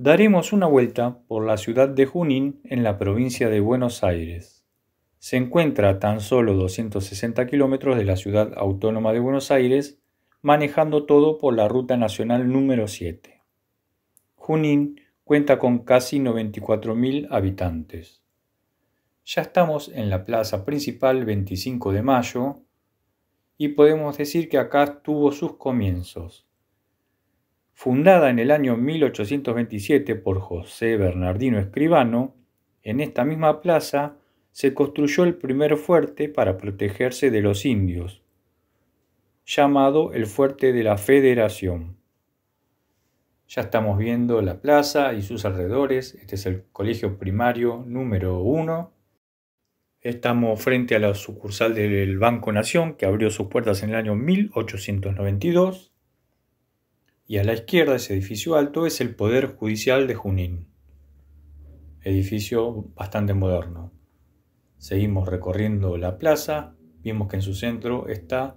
Daremos una vuelta por la ciudad de Junín en la provincia de Buenos Aires. Se encuentra a tan solo 260 kilómetros de la ciudad autónoma de Buenos Aires, manejando todo por la Ruta Nacional número 7. Junín cuenta con casi 94.000 habitantes. Ya estamos en la plaza principal 25 de mayo y podemos decir que acá tuvo sus comienzos Fundada en el año 1827 por José Bernardino Escribano, en esta misma plaza se construyó el primer fuerte para protegerse de los indios, llamado el Fuerte de la Federación. Ya estamos viendo la plaza y sus alrededores. Este es el colegio primario número 1. Estamos frente a la sucursal del Banco Nación que abrió sus puertas en el año 1892 y a la izquierda ese edificio alto es el Poder Judicial de Junín. Edificio bastante moderno. Seguimos recorriendo la plaza, vimos que en su centro está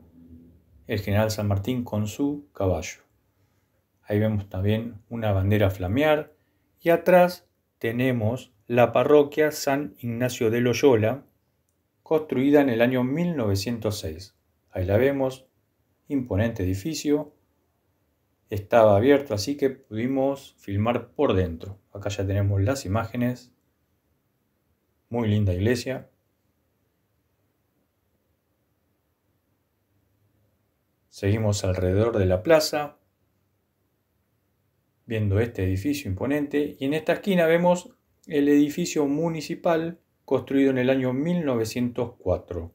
el general San Martín con su caballo. Ahí vemos también una bandera flamear y atrás tenemos la parroquia San Ignacio de Loyola, construida en el año 1906. Ahí la vemos, imponente edificio, estaba abierto, así que pudimos filmar por dentro. Acá ya tenemos las imágenes. Muy linda iglesia. Seguimos alrededor de la plaza, viendo este edificio imponente. Y en esta esquina vemos el edificio municipal construido en el año 1904,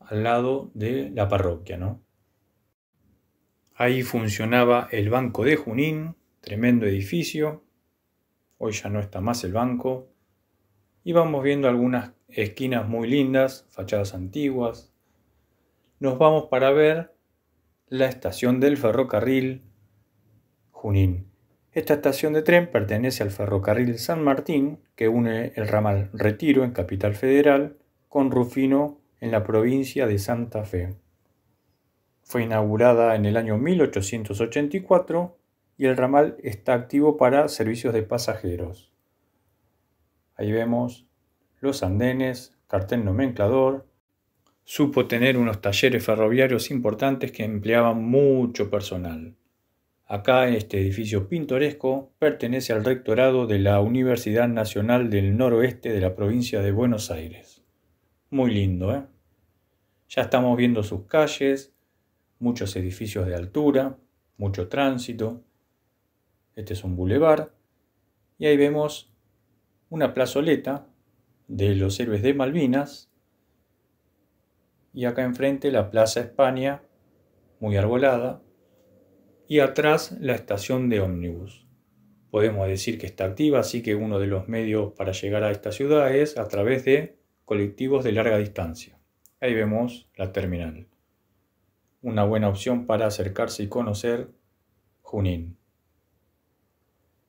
al lado de la parroquia, ¿no? Ahí funcionaba el Banco de Junín, tremendo edificio. Hoy ya no está más el banco. Y vamos viendo algunas esquinas muy lindas, fachadas antiguas. Nos vamos para ver la estación del ferrocarril Junín. Esta estación de tren pertenece al ferrocarril San Martín, que une el ramal Retiro en Capital Federal con Rufino en la provincia de Santa Fe. Fue inaugurada en el año 1884 y el ramal está activo para servicios de pasajeros. Ahí vemos los andenes, cartel nomenclador. Supo tener unos talleres ferroviarios importantes que empleaban mucho personal. Acá en este edificio pintoresco pertenece al rectorado de la Universidad Nacional del Noroeste de la provincia de Buenos Aires. Muy lindo, ¿eh? Ya estamos viendo sus calles, muchos edificios de altura, mucho tránsito. Este es un bulevar. Y ahí vemos una plazoleta de los héroes de Malvinas. Y acá enfrente la Plaza España, muy arbolada. Y atrás la estación de ómnibus. Podemos decir que está activa, así que uno de los medios para llegar a esta ciudad es a través de colectivos de larga distancia. Ahí vemos la terminal una buena opción para acercarse y conocer Junín.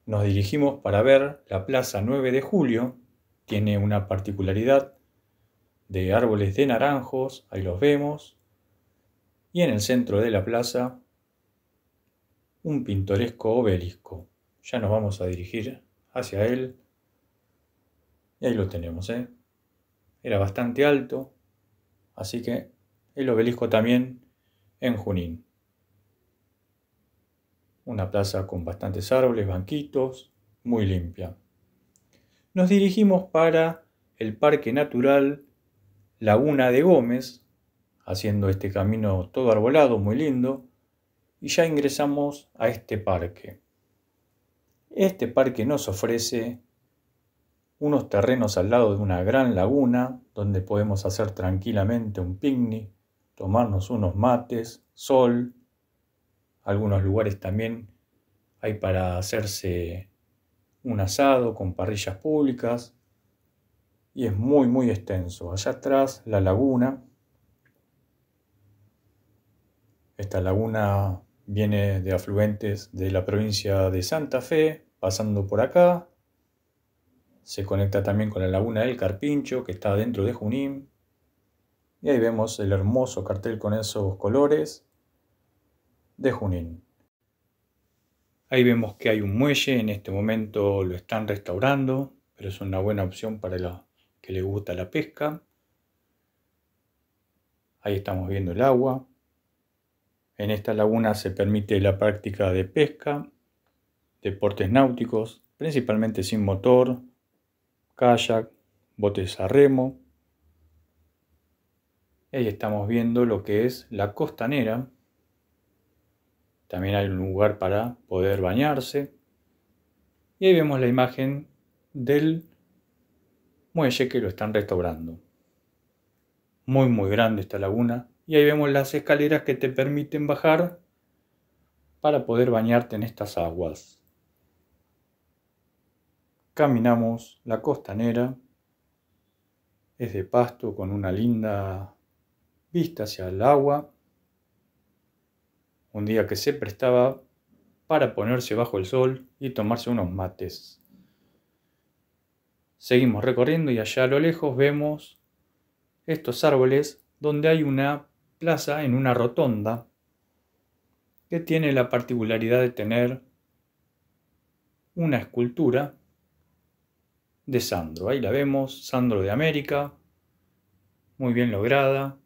Nos dirigimos para ver la Plaza 9 de Julio. Tiene una particularidad de árboles de naranjos, ahí los vemos. Y en el centro de la plaza, un pintoresco obelisco. Ya nos vamos a dirigir hacia él. Y ahí lo tenemos, ¿eh? Era bastante alto, así que el obelisco también en Junín. Una plaza con bastantes árboles, banquitos, muy limpia. Nos dirigimos para el Parque Natural Laguna de Gómez, haciendo este camino todo arbolado, muy lindo, y ya ingresamos a este parque. Este parque nos ofrece unos terrenos al lado de una gran laguna donde podemos hacer tranquilamente un picnic, tomarnos unos mates, sol, algunos lugares también hay para hacerse un asado con parrillas públicas y es muy muy extenso. Allá atrás la laguna, esta laguna viene de afluentes de la provincia de Santa Fe, pasando por acá, se conecta también con la laguna del Carpincho que está dentro de Junín, y ahí vemos el hermoso cartel con esos colores de Junín. Ahí vemos que hay un muelle, en este momento lo están restaurando, pero es una buena opción para los que les gusta la pesca. Ahí estamos viendo el agua. En esta laguna se permite la práctica de pesca, deportes náuticos, principalmente sin motor, kayak, botes a remo, Ahí estamos viendo lo que es la costanera. También hay un lugar para poder bañarse. Y ahí vemos la imagen del muelle que lo están restaurando. Muy, muy grande esta laguna. Y ahí vemos las escaleras que te permiten bajar para poder bañarte en estas aguas. Caminamos la costanera. Es de pasto con una linda vista hacia el agua, un día que se prestaba para ponerse bajo el sol y tomarse unos mates. Seguimos recorriendo y allá a lo lejos vemos estos árboles donde hay una plaza en una rotonda que tiene la particularidad de tener una escultura de Sandro. Ahí la vemos, Sandro de América, muy bien lograda,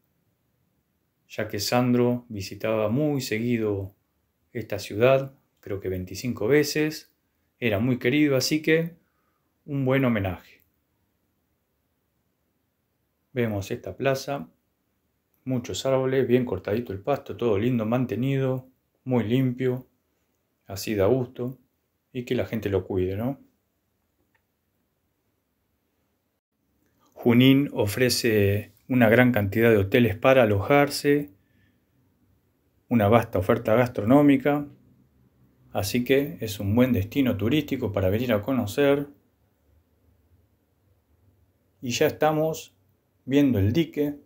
ya que Sandro visitaba muy seguido esta ciudad, creo que 25 veces, era muy querido, así que un buen homenaje. Vemos esta plaza, muchos árboles, bien cortadito el pasto, todo lindo, mantenido, muy limpio, así da gusto, y que la gente lo cuide, ¿no? Junín ofrece una gran cantidad de hoteles para alojarse, una vasta oferta gastronómica, así que es un buen destino turístico para venir a conocer. Y ya estamos viendo el dique.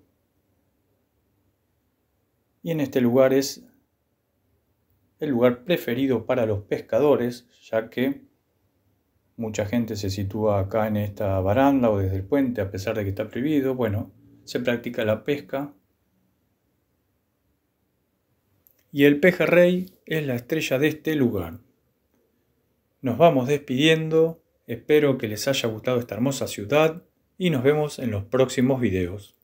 Y en este lugar es el lugar preferido para los pescadores, ya que mucha gente se sitúa acá en esta baranda o desde el puente, a pesar de que está prohibido. Bueno, se practica la pesca. Y el pejerrey es la estrella de este lugar. Nos vamos despidiendo, espero que les haya gustado esta hermosa ciudad y nos vemos en los próximos videos.